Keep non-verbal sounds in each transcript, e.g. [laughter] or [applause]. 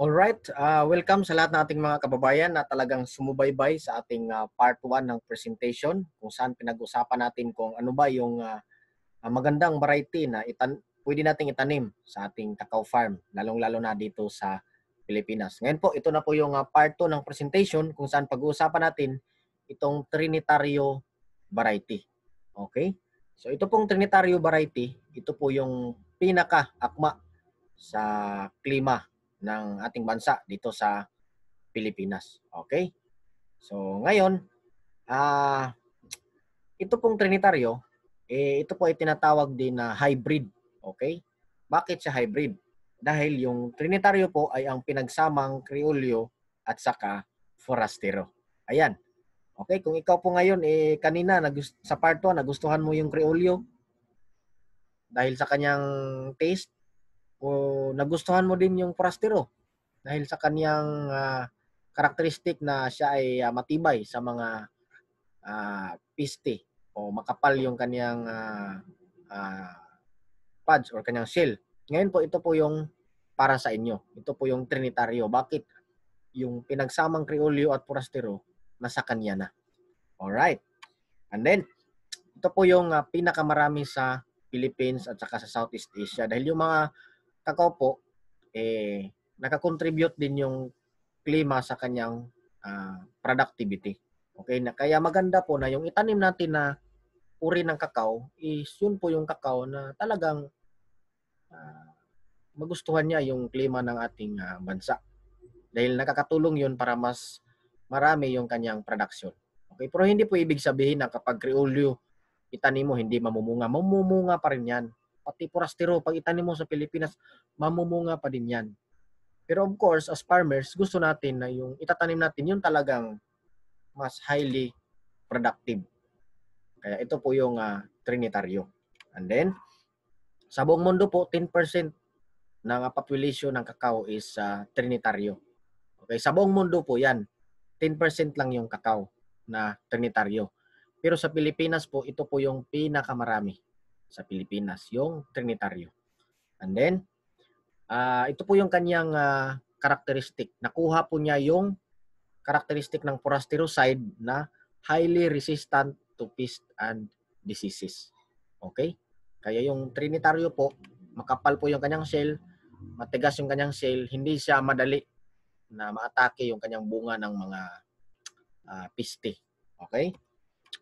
All right. uh, ah, welcome sa lahat ng ating mga kababayan na talagang sumubaybay sa ating uh, part 1 ng presentation kung saan pinag-usapan natin kung ano ba yung uh, magandang variety na itan pwede nating itanim sa ating cacao farm, lalong-lalo na dito sa Pilipinas. Ngayon po, ito na po yung uh, part 2 ng presentation kung saan pag-uusapan natin itong Trinitario variety. Okay? So ito pong Trinitario variety, ito po yung pinaka-akma sa klima ng ating bansa dito sa Pilipinas. Okay? So ngayon, ah uh, ito pong trinitaryo, eh, ito po ay tinatawag din na hybrid. Okay? Bakit siya hybrid? Dahil yung trinitaryo po ay ang pinagsamang kriolyo at saka forastero. Ayan. Okay, kung ikaw po ngayon, eh, kanina sa part 1, nagustuhan mo yung kriolyo dahil sa kanyang taste, o nagustuhan mo din yung Forastero dahil sa kaniyang uh, karakteristik na siya ay uh, matibay sa mga uh, piste o makapal yung kaniyang uh, uh, pads or kaniyang shell. Ngayon po ito po yung para sa inyo. Ito po yung Trinitario. Bakit? Yung pinagsamang Criollo at Forastero nasa kanya na. All right. And then ito po yung uh, pinakamarami sa Philippines at saka sa Southeast Asia dahil yung mga kakaupo, eh, nakakontribute din yung klima sa kanyang uh, productivity. Okay na kaya maganda po na yung itanim natin na uri ng kakao is yun po yung kakao na talagang uh, magustuhan niya yung klima ng ating uh, bansa. Dahil nakakatulong yun para mas marami yung kanyang production. Okay, pero hindi po ibig sabihin na kapag Criollo itanim mo, hindi mamumunga. Mamumunga pa rin yan pati forastero, pag itanim mo sa Pilipinas, mamumunga pa din yan. Pero of course, as farmers, gusto natin na yung itatanim natin, yung talagang mas highly productive. Kaya ito po yung uh, Trinitario. And then, sa buong mundo po, 10% ng ah, population ng kakao is uh, Trinitario. Okay, sa buong mundo po yan, 10% lang yung kakao na Trinitario. Pero sa Pilipinas po, ito po yung pinakamarami sa Pilipinas, yung Trinitario. And then, uh, ito po yung kanyang uh, ah, characteristic. Nakuha po niya yung characteristic ng forasterocyte na highly resistant to pest and diseases. Okay? Kaya yung Trinitario po, makapal po yung kanyang shell, matigas yung kanyang shell, hindi siya madali na maatake yung kanyang bunga ng mga uh, ah, piste. Okay?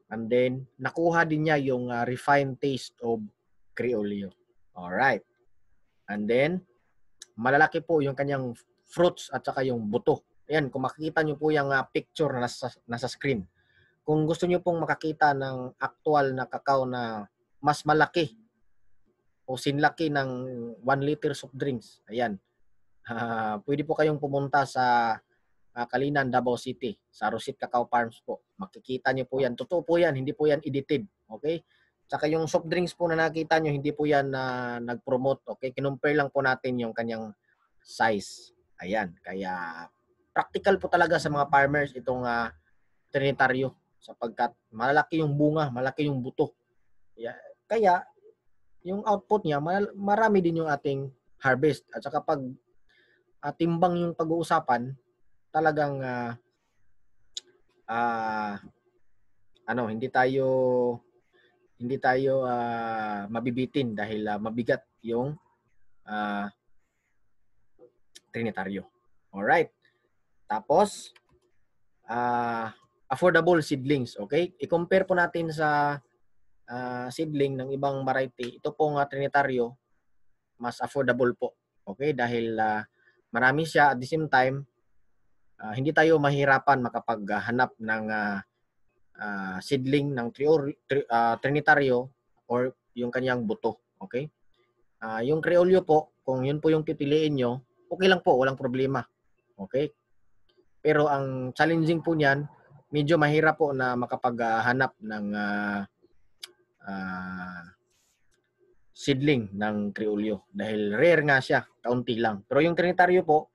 And then, nakuha din niya yung uh, refined taste of Criollo. Alright. And then, malalaki po yung kanyang fruits at saka yung buto. Ayan, kung makikita nyo po yung uh, picture na nasa, nasa screen. Kung gusto nyo pong makakita ng actual na kakao na mas malaki o sinlaki ng 1 liter of drinks, ayan, uh, [laughs] pwede po kayong pumunta sa uh, Kalinan, Davao City, sa Rosit Cacao Farms po. Makikita nyo po yan. Totoo po yan, hindi po yan edited. Okay? Tsaka yung soft drinks po na nakita nyo, hindi po yan uh, nag-promote. Okay? Kinumpare lang po natin yung kanyang size. Ayan. Kaya practical po talaga sa mga farmers itong uh, Trinitario sapagkat malaki yung bunga, malaki yung buto. Kaya yung output niya, marami din yung ating harvest. At saka pag uh, timbang yung pag-uusapan, talagang uh, uh, ano, hindi tayo hindi tayo uh, mabibitin dahil uh, mabigat yung uh, Trinitaryo. All right. Tapos uh, affordable seedlings, okay? I-compare po natin sa uh, seedling ng ibang variety. Ito pong uh, Trinitaryo mas affordable po. Okay? Dahil uh, marami siya at the same time uh, hindi tayo mahirapan makapaghanap ng uh, uh, seedling ng trior, tri, uh, trinitario or yung kanyang buto. Okay? Uh, yung creolio po, kung yun po yung pipiliin nyo, okay lang po, walang problema. Okay? Pero ang challenging po niyan, medyo mahirap po na makapaghanap ng uh, uh, seedling ng creolio dahil rare nga siya, kaunti lang. Pero yung trinitario po,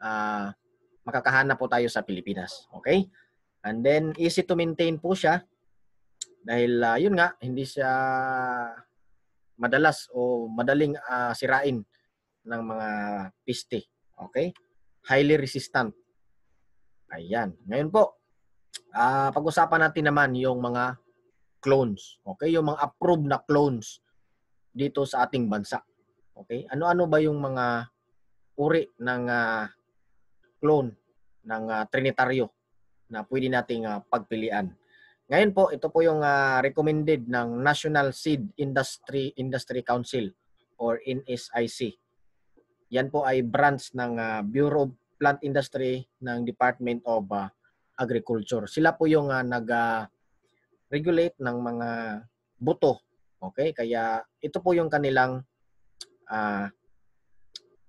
uh, makakahanap po tayo sa Pilipinas. Okay? And then, easy to maintain po siya. Dahil, uh, yun nga, hindi siya madalas o madaling uh, sirain ng mga piste. Okay? Highly resistant. Ayan. Ngayon po, uh, pag-usapan natin naman yung mga clones. Okay? Yung mga approved na clones dito sa ating bansa. Okay? Ano-ano ba yung mga uri ng uh, clone ng uh, ah, Trinitaryo na pwede nating uh, pagpilian. Ngayon po, ito po yung uh, recommended ng National Seed Industry Industry Council or NSIC. Yan po ay branch ng uh, Bureau of Plant Industry ng Department of uh, Agriculture. Sila po yung uh, nag-regulate uh, ng mga buto. Okay? Kaya ito po yung kanilang uh,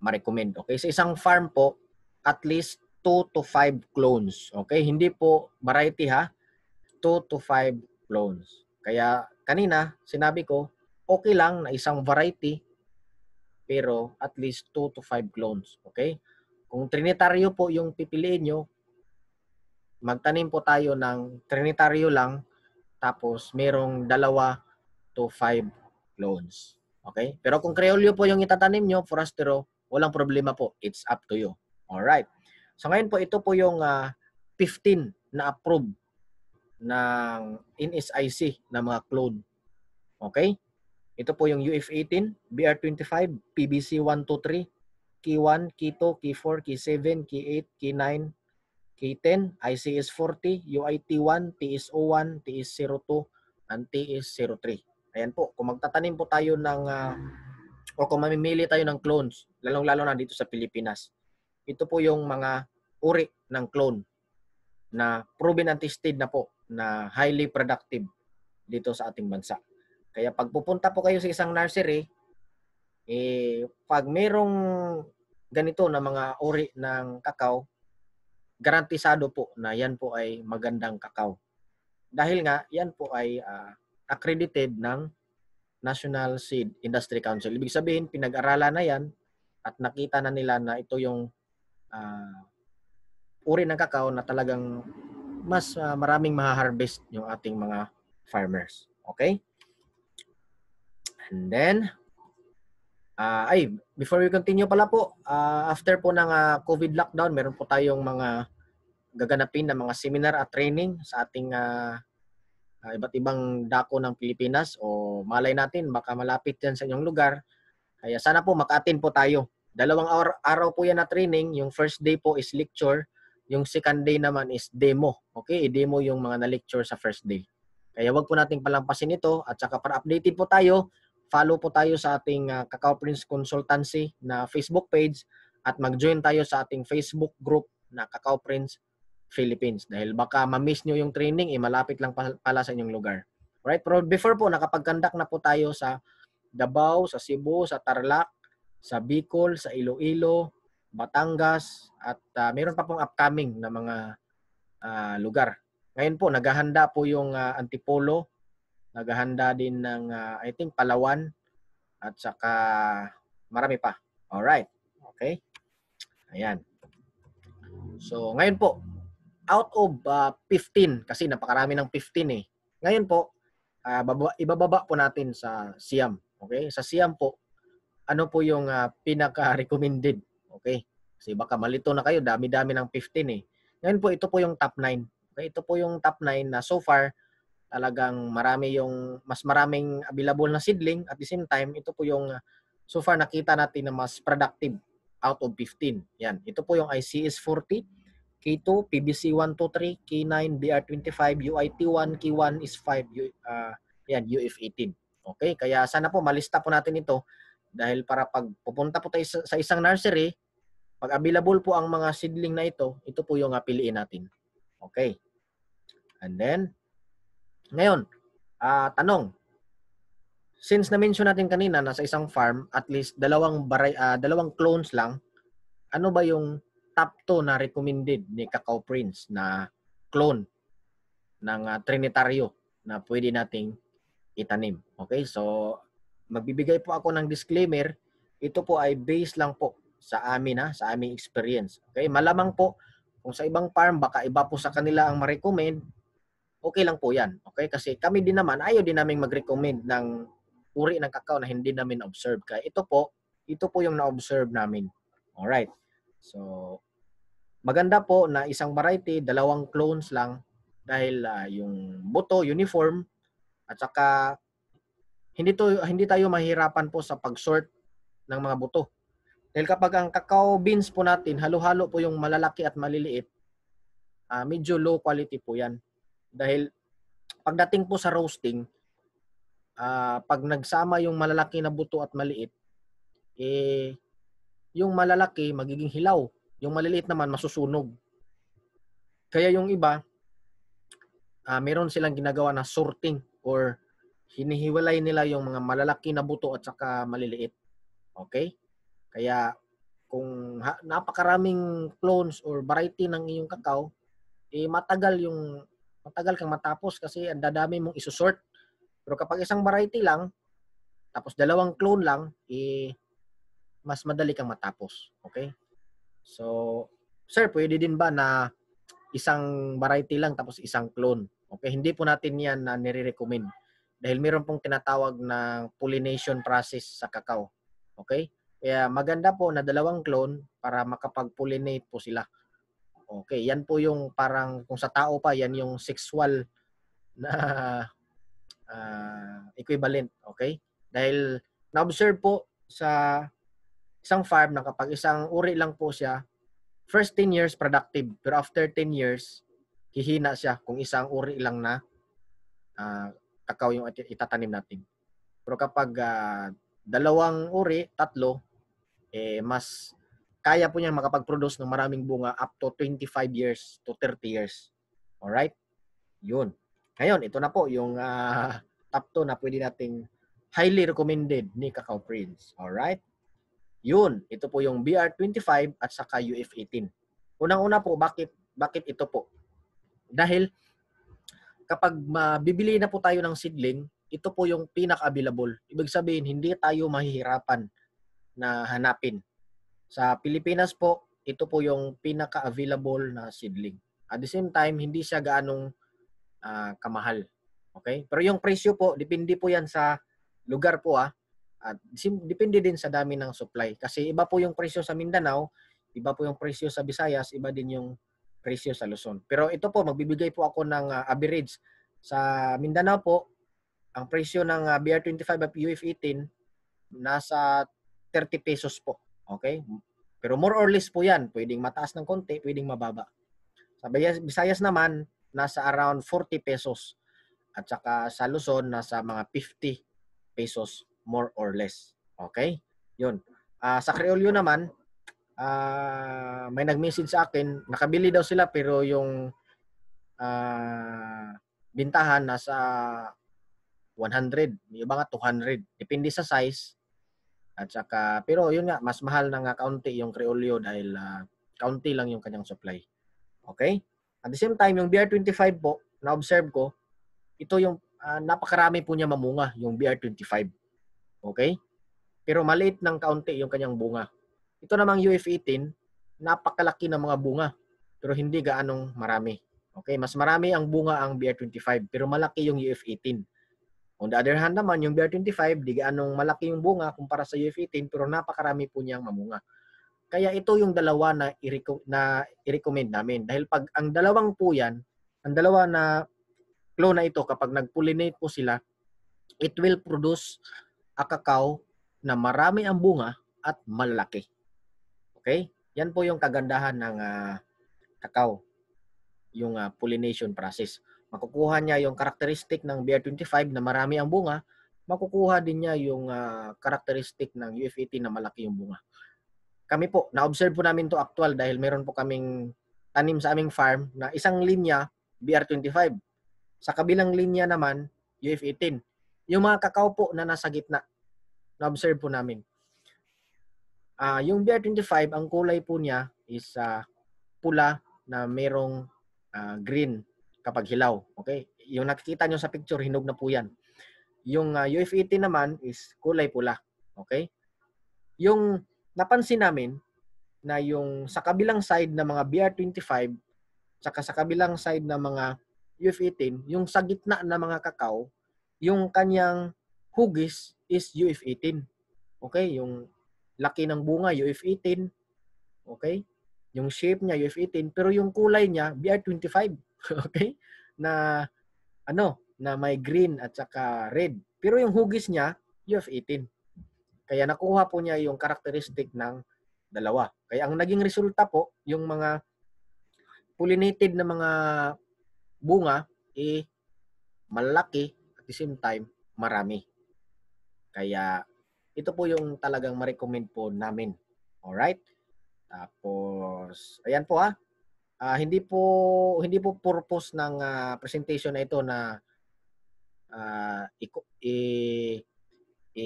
ma-recommend. Okay? Sa isang farm po, at least 2 to 5 clones. Okay? Hindi po variety ha. 2 to 5 clones. Kaya kanina, sinabi ko, okay lang na isang variety, pero at least 2 to 5 clones. Okay? Kung Trinitario po yung pipiliin nyo, magtanim po tayo ng Trinitario lang, tapos merong dalawa to 5 clones. Okay? Pero kung Creolio po yung itatanim nyo, Forastero, walang problema po. It's up to you. All right. So ngayon po ito po yung uh, ah, 15 na approved ng NSIC ng mga clone. Okay? Ito po yung UF18, BR25, PBC 123, k 1, k 2, k 4, k 7, k 8, k 9, k 10, ICS 40, UIT1, TS01, TS02, and TS03. Ayan po, kung magtatanim po tayo ng uh, o kung mamimili tayo ng clones, lalong-lalo na dito sa Pilipinas ito po yung mga uri ng clone na proven and tested na po na highly productive dito sa ating bansa. Kaya pag pupunta po kayo sa isang nursery, eh, pag merong ganito na mga uri ng kakao, garantisado po na yan po ay magandang kakao. Dahil nga, yan po ay uh, accredited ng National Seed Industry Council. Ibig sabihin, pinag-aralan na yan at nakita na nila na ito yung uh, uri ng kakao na talagang mas uh, maraming maha-harvest yung ating mga farmers. Okay? And then, uh, ay, before we continue pala po, uh, after po ng uh, COVID lockdown, meron po tayong mga gaganapin na mga seminar at training sa ating uh, uh, iba't ibang dako ng Pilipinas o malay natin, baka malapit yan sa inyong lugar. Kaya sana po makatin po tayo Dalawang ar- araw po yan na training. Yung first day po is lecture. Yung second day naman is demo. Okay, i-demo yung mga na-lecture sa first day. Kaya wag po nating palampasin ito at saka para updated po tayo, follow po tayo sa ating uh, Kakao Prince Consultancy na Facebook page at mag-join tayo sa ating Facebook group na Kakao Prince Philippines dahil baka ma-miss nyo yung training, eh, malapit lang pala sa inyong lugar. Right? Pero before po, nakapag-conduct na po tayo sa Davao, sa Cebu, sa Tarlac, sa Bicol, sa Iloilo, Batangas, at uh, meron pa pong upcoming na mga uh, lugar. Ngayon po, naghahanda po yung uh, Antipolo, naghahanda din ng, uh, I think, Palawan, at saka marami pa. All right. Okay? Ayan. So, ngayon po, out of uh, 15, kasi napakarami ng 15 eh. Ngayon po, uh, bababa, ibababa po natin sa Siam. Okay? Sa Siam po, ano po yung uh, pinaka-recommended? Okay. Kasi baka malito na kayo, dami-dami ng 15 eh. Ngayon po, ito po yung top 9. Okay, ito po yung top 9 na so far, talagang marami yung, mas maraming available na seedling. At the same time, ito po yung ah, so far nakita natin na mas productive out of 15. Yan. Ito po yung ICS 40, K2, PBC 123, K9, BR25, UIT1, K1 is 5, uh, ah, yan, UF18. Okay, kaya sana po malista po natin ito dahil para pag pupunta po tayo sa, isang nursery, pag available po ang mga seedling na ito, ito po yung piliin natin. Okay. And then, ngayon, uh, tanong. Since na-mention natin kanina na sa isang farm, at least dalawang, baray, uh, dalawang clones lang, ano ba yung top 2 na recommended ni Cacao Prince na clone ng uh, Trinitario na pwede nating itanim? Okay, so magbibigay po ako ng disclaimer, ito po ay based lang po sa amin ha, sa aming experience. Okay, malamang po kung sa ibang farm baka iba po sa kanila ang ma-recommend, okay lang po 'yan. Okay? Kasi kami din naman ayo din naming mag-recommend ng uri ng kakao na hindi namin observe. Kaya ito po, ito po yung na-observe namin. All right. So maganda po na isang variety, dalawang clones lang dahil uh, yung buto uniform at saka hindi to hindi tayo mahirapan po sa pag-sort ng mga buto. Dahil kapag ang cacao beans po natin, halo-halo po yung malalaki at maliliit, uh, medyo low quality po yan. Dahil pagdating po sa roasting, uh, pag nagsama yung malalaki na buto at maliit, eh, yung malalaki magiging hilaw. Yung maliliit naman masusunog. Kaya yung iba, uh, meron silang ginagawa na sorting or hinihiwalay nila yung mga malalaki na buto at saka maliliit. Okay? Kaya kung ha, napakaraming clones or variety ng iyong kakao, eh matagal yung matagal kang matapos kasi ang dadami mong isusort. Pero kapag isang variety lang, tapos dalawang clone lang, eh mas madali kang matapos. Okay? So, sir, pwede din ba na isang variety lang tapos isang clone? Okay, hindi po natin 'yan na nire-recommend dahil meron pong tinatawag na pollination process sa cacao. Okay? Kaya maganda po na dalawang clone para makapag-pollinate po sila. Okay, yan po yung parang kung sa tao pa, yan yung sexual na uh, [laughs] equivalent. Okay? Dahil na-observe po sa isang farm na kapag isang uri lang po siya, first 10 years productive, pero after 10 years, hihina siya kung isang uri lang na uh, kakao yung itatanim natin. Pero kapag uh, dalawang uri, tatlo, eh, mas kaya po niya makapag-produce ng maraming bunga up to 25 years to 30 years. Alright? Yun. Ngayon, ito na po yung uh, top 2 na pwede nating highly recommended ni Cacao Prince. Alright? Yun. Ito po yung BR25 at saka UF18. Unang-una po, bakit, bakit ito po? Dahil kapag mabibili na po tayo ng seedling, ito po yung pinaka-available. Ibig sabihin, hindi tayo mahihirapan na hanapin. Sa Pilipinas po, ito po yung pinaka-available na seedling. At the same time, hindi siya gaanong uh, kamahal. Okay? Pero yung presyo po, depende po yan sa lugar po ah. At depende din sa dami ng supply. Kasi iba po yung presyo sa Mindanao, iba po yung presyo sa Visayas, iba din yung ratio sa Luzon. Pero ito po, magbibigay po ako ng uh, ah, average. Sa Mindanao po, ang presyo ng uh, ah, BR25 at UF18 nasa 30 pesos po. Okay? Pero more or less po yan. Pwedeng mataas ng konti, pwedeng mababa. Sa Visayas naman, nasa around 40 pesos. At saka sa Luzon, nasa mga 50 pesos more or less. Okay? Yun. Uh, sa Creole naman, uh, may nag-message sa akin, nakabili daw sila pero yung uh, bintahan nasa 100, yung mga 200. Depende sa size. At saka, pero yun nga, mas mahal na nga kaunti yung Creolio dahil uh, kaunti lang yung kanyang supply. Okay? At the same time, yung BR25 po, na-observe ko, ito yung uh, napakarami po niya mamunga, yung BR25. Okay? Pero maliit ng kaunti yung kanyang bunga. Ito namang UF18, napakalaki ng mga bunga pero hindi gaanong marami. Okay, mas marami ang bunga ang BR25 pero malaki yung UF18. On the other hand naman, yung BR25, di gaanong malaki yung bunga kumpara sa UF18 pero napakarami po niyang mamunga. Kaya ito yung dalawa na i-recommend namin. Dahil pag ang dalawang po yan, ang dalawa na clone na ito, kapag nag-pollinate po sila, it will produce a cacao na marami ang bunga at malaki. Okay? Yan po yung kagandahan ng uh, yung uh, pollination process. Makukuha niya yung characteristic ng BR25 na marami ang bunga, makukuha din niya yung uh, karakteristik ng UF-18 na malaki yung bunga. Kami po, na-observe po namin to actual dahil meron po kaming tanim sa aming farm na isang linya BR25. Sa kabilang linya naman, UF-18. Yung mga kakao po na nasa gitna, na-observe po namin Uh, yung BR25, ang kulay po niya is uh, pula na mayroong uh, ah, green kapag hilaw. Okay? Yung nakikita nyo sa picture, hinog na po yan. Yung uh, UF-80 naman is kulay pula. Okay? Yung napansin namin na yung sa kabilang side ng mga BR25 saka sa kabilang side ng mga UF-18, yung sa gitna ng mga kakao, yung kanyang hugis is UF-18. Okay? Yung laki ng bunga, UF18. Okay? Yung shape niya, UF18. Pero yung kulay niya, BR25. [laughs] okay? Na, ano, na may green at saka red. Pero yung hugis niya, UF18. Kaya nakuha po niya yung characteristic ng dalawa. Kaya ang naging resulta po, yung mga pollinated na mga bunga, eh, malaki at the same time, marami. Kaya ito po yung talagang ma-recommend po namin. Alright? Tapos, ayan po ha. Uh, ah, hindi po hindi po purpose ng uh, presentation na ito na uh, i, i,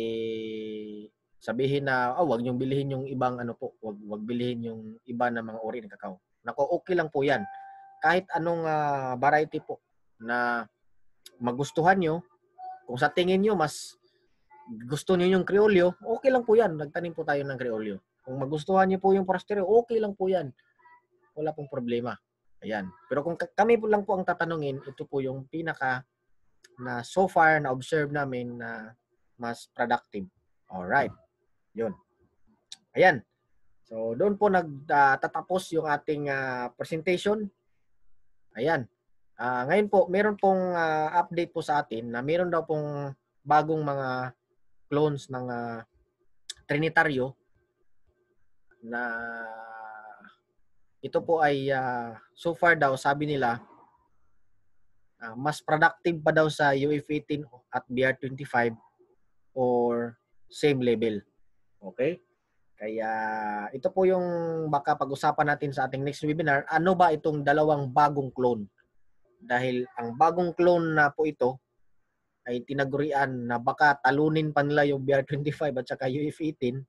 sabihin na oh, wag niyo bilhin yung ibang ano po, wag wag bilhin yung iba na mga uri ng kakao. Nako, okay lang po 'yan. Kahit anong uh, variety po na magustuhan nyo, kung sa tingin nyo mas gusto niyo yung Criollo, okay lang po yan. Nagtanim po tayo ng Criollo. Kung magustuhan niyo po yung Forastero, okay lang po yan. Wala pong problema. Ayan. Pero kung kami po lang po ang tatanungin, ito po yung pinaka na so far na observe namin na mas productive. All right. Yun. Ayan. So doon po nagtatapos ah, uh, yung ating uh, presentation. Ayan. Uh, ngayon po, meron pong uh, update po sa atin na meron daw pong bagong mga clones ng uh, ah, Trinitaryo na ito po ay uh, so far daw sabi nila uh, mas productive pa daw sa UF18 at BR25 or same level. Okay? Kaya ito po yung baka pag-usapan natin sa ating next webinar. Ano ba itong dalawang bagong clone? Dahil ang bagong clone na po ito ay tinagurian na baka talunin pa nila yung BR25 at saka UF18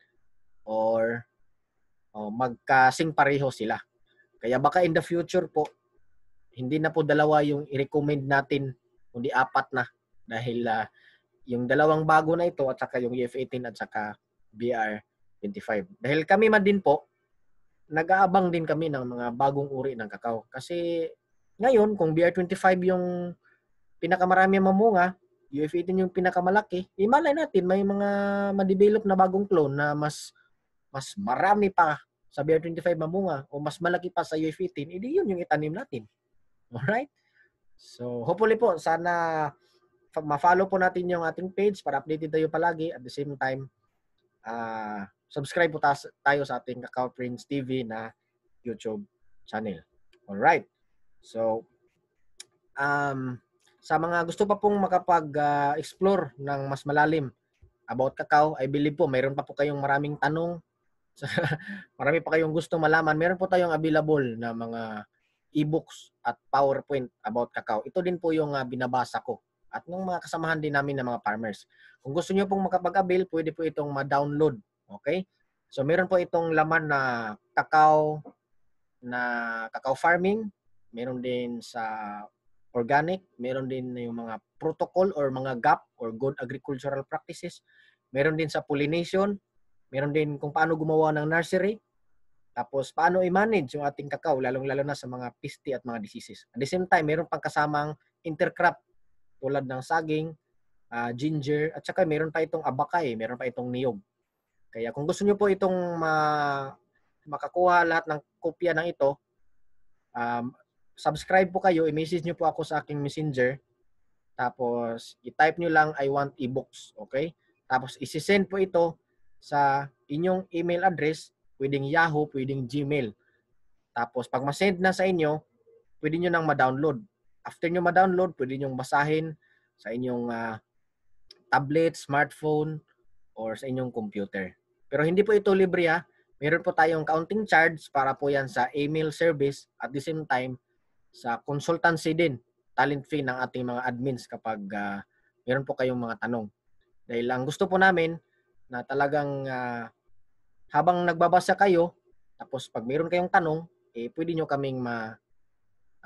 or oh, magkasing pareho sila. Kaya baka in the future po, hindi na po dalawa yung i-recommend natin, kundi apat na. Dahil uh, yung dalawang bago na ito at saka yung UF18 at saka BR25. Dahil kami man din po, nag-aabang din kami ng mga bagong uri ng kakao. Kasi ngayon, kung BR25 yung pinakamarami mamunga, UF-18 yung pinakamalaki, imalay eh, natin may mga ma-develop na bagong clone na mas mas marami pa sa BR25 mamunga o mas malaki pa sa UF-18, edi yun yung itanim natin. [laughs] Alright? So, hopefully po, sana ma-follow po natin yung ating page para updated tayo palagi. At the same time, uh, subscribe po tayo sa ating Kakao Prince TV na YouTube channel. Alright? So, um, sa mga gusto pa pong makapag-explore ah, uh, ng mas malalim about cacao, I believe po mayroon pa po kayong maraming tanong. [laughs] Marami pa kayong gusto malaman. Meron po tayong available na mga e-books at PowerPoint about cacao. Ito din po yung uh, binabasa ko at ng mga kasamahan din namin ng mga farmers. Kung gusto niyo pong makapag-avail, pwede po itong ma-download. Okay? So meron po itong laman na cacao na cacao farming, meron din sa organic, meron din na yung mga protocol or mga GAP or good agricultural practices. Meron din sa pollination, meron din kung paano gumawa ng nursery, tapos paano i-manage yung ating kakao lalong-lalo na sa mga piste at mga diseases. At the same time, meron pang kasamang intercrop tulad ng saging, uh, ginger, at saka meron pa itong abakay, meron pa itong niyog. Kaya kung gusto niyo po itong ma- makakuha lahat ng kopya ng ito, um, subscribe po kayo, i-message nyo po ako sa aking messenger. Tapos, i-type nyo lang, I want e ebooks. Okay? Tapos, isi-send po ito sa inyong email address. Pwedeng Yahoo, pwedeng Gmail. Tapos, pag ma-send na sa inyo, pwede nyo nang ma-download. After nyo ma-download, pwede nyo basahin sa inyong uh, tablet, smartphone, or sa inyong computer. Pero hindi po ito libre ha. Ah. Meron po tayong counting charge para po yan sa email service. At the same time, sa consultancy din, talent fee ng ating mga admins kapag uh, meron po kayong mga tanong. Dahil ang gusto po namin na talagang uh, habang nagbabasa kayo, tapos pag mayroon kayong tanong, eh pwede nyo kaming ma,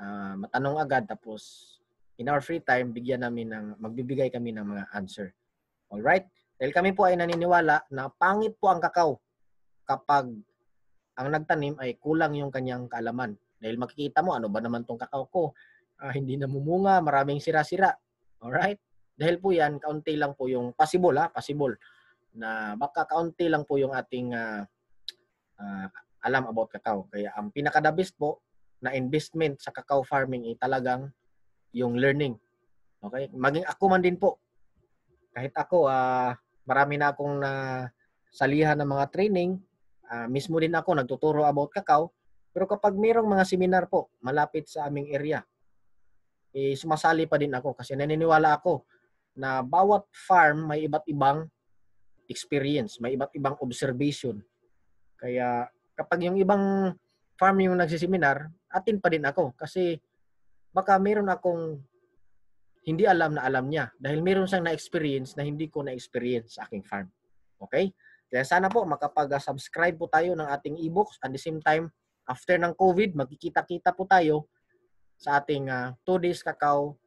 uh, matanong agad tapos in our free time bigyan namin ng magbibigay kami ng mga answer. All right? Dahil kami po ay naniniwala na pangit po ang kakao kapag ang nagtanim ay kulang yung kanyang kaalaman. Dahil makikita mo, ano ba naman tong kakao ko? Uh, hindi namumunga, maraming sira-sira. Alright? Dahil po yan, kaunti lang po yung possible, ha? Ah, possible. Na baka kaunti lang po yung ating uh, uh, alam about kakao. Kaya ang pinaka-the po na investment sa cacao farming ay talagang yung learning. Okay? Maging ako man din po. Kahit ako, uh, marami na akong na salihan ng mga training. Uh, mismo din ako nagtuturo about kakao. Pero kapag mayroong mga seminar po malapit sa aming area, eh, sumasali pa din ako kasi naniniwala ako na bawat farm may iba't ibang experience, may iba't ibang observation. Kaya kapag yung ibang farm yung nagsiseminar, atin pa din ako kasi baka mayroon akong hindi alam na alam niya dahil mayroon siyang na-experience na hindi ko na-experience sa aking farm. Okay? Kaya sana po makapag-subscribe po tayo ng ating e-books at the same time after ng COVID, magkikita-kita po tayo sa ating uh, ah, 2 days cacao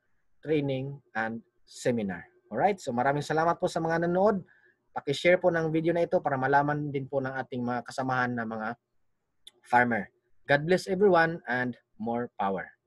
training and seminar. Alright, so maraming salamat po sa mga nanood. Pakishare po ng video na ito para malaman din po ng ating mga kasamahan na mga farmer. God bless everyone and more power.